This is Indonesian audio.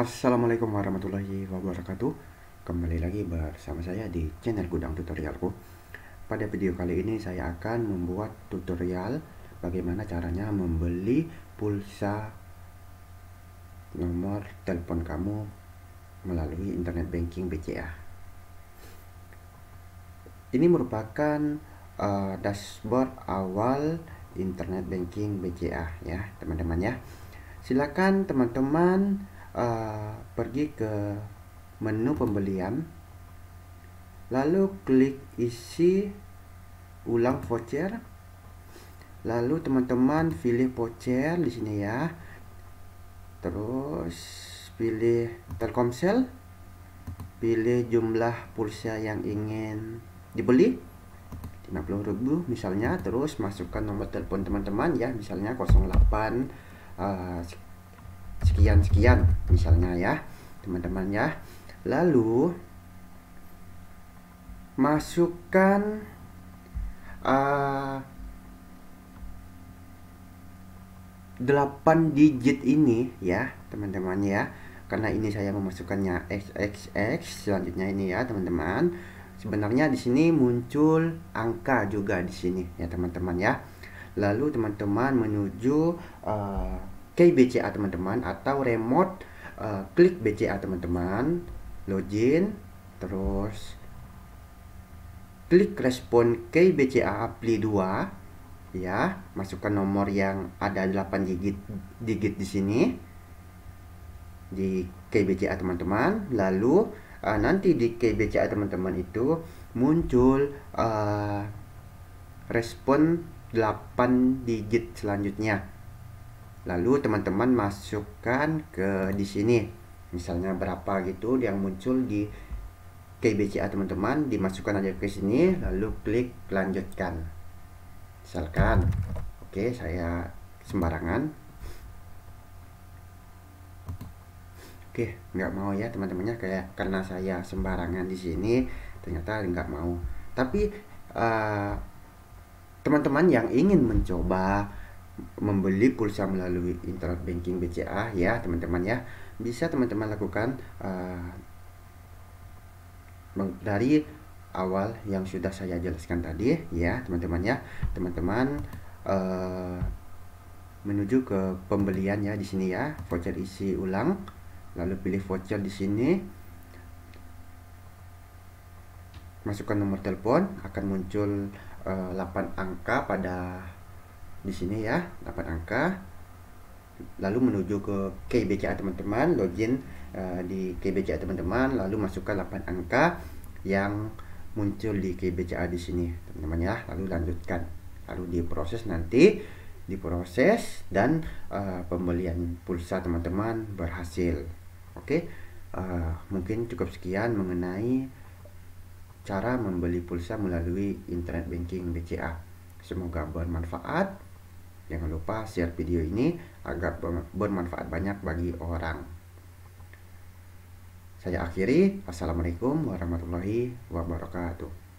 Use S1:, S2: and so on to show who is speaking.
S1: Assalamualaikum warahmatullahi wabarakatuh Kembali lagi bersama saya di channel Gudang Tutorialku Pada video kali ini saya akan membuat tutorial Bagaimana caranya membeli pulsa nomor telepon kamu melalui internet banking BCA Ini merupakan uh, dashboard awal internet banking BCA ya teman-teman ya Silakan teman-teman Eh, pergi ke menu pembelian lalu klik isi ulang voucher lalu teman-teman pilih voucher di sini ya terus pilih Telkomsel pilih jumlah pulsa yang ingin dibeli 50.000 misalnya terus masukkan nomor telepon teman-teman ya misalnya 08 uh, sekian-sekian misalnya ya teman-teman ya lalu masukkan uh, eh, 8 digit ini ya teman-teman ya karena ini saya memasukkannya xxx selanjutnya ini ya teman-teman sebenarnya di sini muncul angka juga di sini ya teman-teman ya lalu teman-teman menuju uh, KBCA teman-teman atau remote uh, klik BCA teman-teman login terus klik respon KBCA apply 2 ya masukkan nomor yang ada 8 digit digit di sini di KBCA teman-teman lalu uh, nanti di KBCA teman-teman itu muncul uh, respon 8 digit selanjutnya lalu teman-teman masukkan ke di sini misalnya berapa gitu yang muncul di KBCA teman-teman dimasukkan aja ke sini lalu klik lanjutkan misalkan oke okay, saya sembarangan oke okay, nggak mau ya teman-temannya kayak karena saya sembarangan di sini ternyata nggak mau tapi eh, teman-teman uh, teman -teman yang ingin mencoba membeli pulsa melalui internet banking BCA ya teman-teman ya bisa teman-teman lakukan uh, dari awal yang sudah saya jelaskan tadi ya teman-teman ya teman-teman uh, menuju ke pembelian ya di sini ya voucher isi ulang lalu pilih voucher di sini masukkan nomor telepon akan muncul uh, eh, 8 angka pada di sini ya dapat angka lalu menuju ke KBCA teman-teman login uh, di KBCA teman-teman lalu masukkan 8 angka yang muncul di KBCA di sini teman-teman ya lalu lanjutkan lalu diproses nanti diproses dan uh, pembelian pulsa teman-teman berhasil oke okay? uh, eh, mungkin cukup sekian mengenai cara membeli pulsa melalui internet banking BCA semoga bermanfaat Jangan lupa share video ini agar bermanfaat banyak bagi orang. Saya akhiri, Assalamualaikum warahmatullahi wabarakatuh.